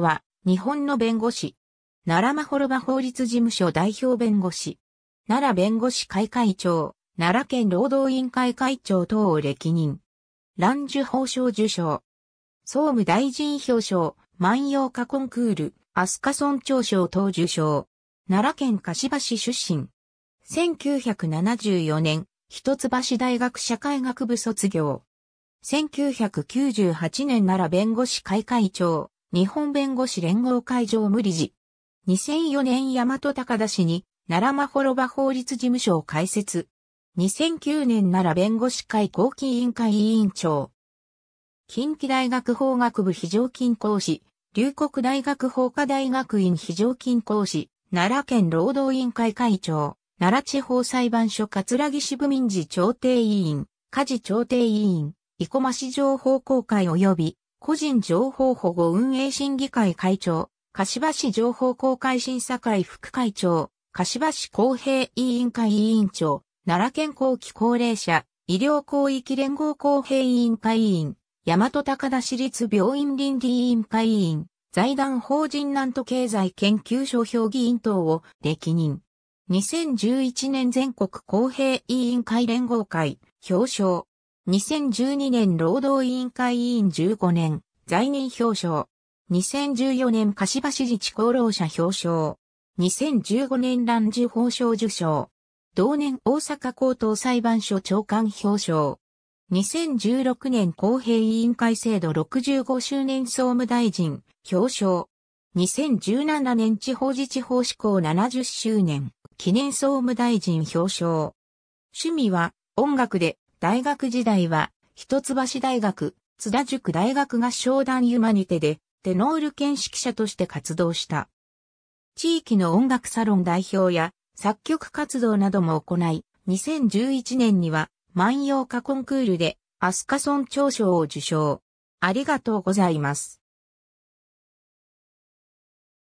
は、日本の弁護士。奈良マホロバ法律事務所代表弁護士。奈良弁護士会会長、奈良県労働委員会会長等を歴任。乱受法賞受賞。総務大臣表彰、万葉歌コンクール、飛鳥村長賞等受賞。奈良県柏市出身。1974年、一橋大学社会学部卒業。1998年奈良弁護士会会長、日本弁護士連合会場無理事。2004年大和高田市に奈良間滅場法律事務所を開設。2009年奈良弁護士会後期委員会委員長。近畿大学法学部非常勤講師、龍谷大学法科大学院非常勤講師、奈良県労働委員会会長、奈良地方裁判所葛城支部民事調停委員、家事調停委員、生駒市情報公開及び個人情報保護運営審議会会長、柏市情報公開審査会副会長、柏市公平委員会委員長、奈良県後期高齢者、医療広域連合公平委員会委員、大和高田市立病院倫理委員会委員、財団法人南都経済研究所評議員等を歴任。2011年全国公平委員会連合会表彰。2012年労働委員会委員15年、在任表彰。2014年柏市自治功労者表彰。2015年乱寿法賞受賞。同年大阪高等裁判所長官表彰。2016年公平委員会制度65周年総務大臣表彰。2017年地方自治法施行70周年記念総務大臣表彰。趣味は音楽で大学時代は、一橋大学、津田塾大学合唱団ユマニテで、テノール見識者として活動した。地域の音楽サロン代表や作曲活動なども行い、2011年には万葉歌コンクールでアスカソン長賞を受賞。ありがとうございます。